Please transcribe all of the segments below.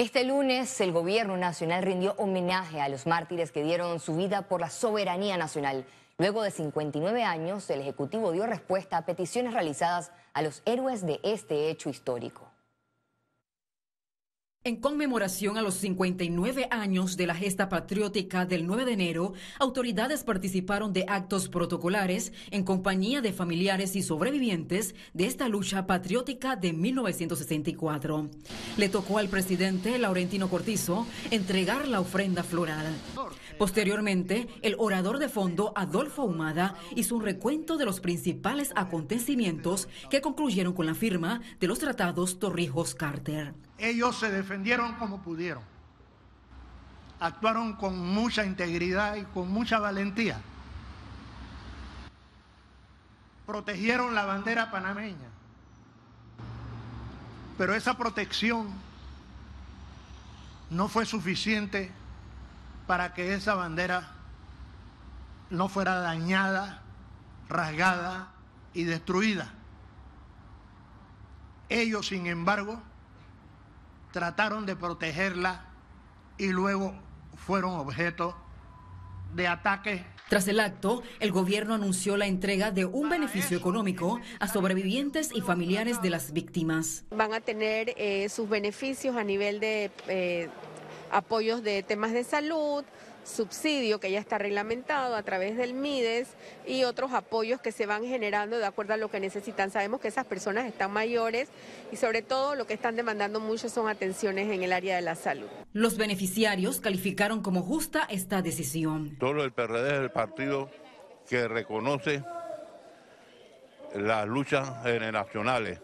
Este lunes el gobierno nacional rindió homenaje a los mártires que dieron su vida por la soberanía nacional. Luego de 59 años, el Ejecutivo dio respuesta a peticiones realizadas a los héroes de este hecho histórico. En conmemoración a los 59 años de la gesta patriótica del 9 de enero, autoridades participaron de actos protocolares en compañía de familiares y sobrevivientes de esta lucha patriótica de 1964. Le tocó al presidente Laurentino Cortizo entregar la ofrenda floral. Posteriormente, el orador de fondo Adolfo Humada hizo un recuento de los principales acontecimientos que concluyeron con la firma de los tratados Torrijos-Carter. Ellos se defendieron como pudieron. Actuaron con mucha integridad y con mucha valentía. Protegieron la bandera panameña. Pero esa protección no fue suficiente para que esa bandera no fuera dañada, rasgada y destruida. Ellos, sin embargo, trataron de protegerla y luego fueron objeto de ataque. Tras el acto, el gobierno anunció la entrega de un beneficio económico eh, a sobrevivientes y familiares de las víctimas. Van a tener eh, sus beneficios a nivel de eh, apoyos de temas de salud, subsidio que ya está reglamentado a través del MIDES y otros apoyos que se van generando de acuerdo a lo que necesitan. Sabemos que esas personas están mayores y sobre todo lo que están demandando mucho son atenciones en el área de la salud. Los beneficiarios calificaron como justa esta decisión. Todo el PRD es el partido que reconoce las luchas generacionales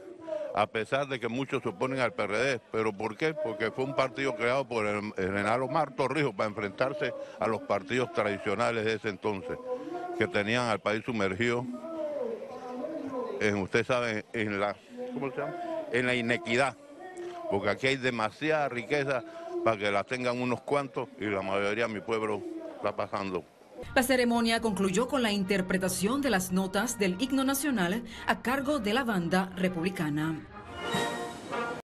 a pesar de que muchos se oponen al PRD. ¿Pero por qué? Porque fue un partido creado por el, general Omar para enfrentarse a los partidos tradicionales de ese entonces, que tenían al país sumergido, en, usted sabe, en la, en la inequidad, porque aquí hay demasiada riqueza para que la tengan unos cuantos y la mayoría de mi pueblo está pasando. La ceremonia concluyó con la interpretación de las notas del himno nacional a cargo de la banda republicana.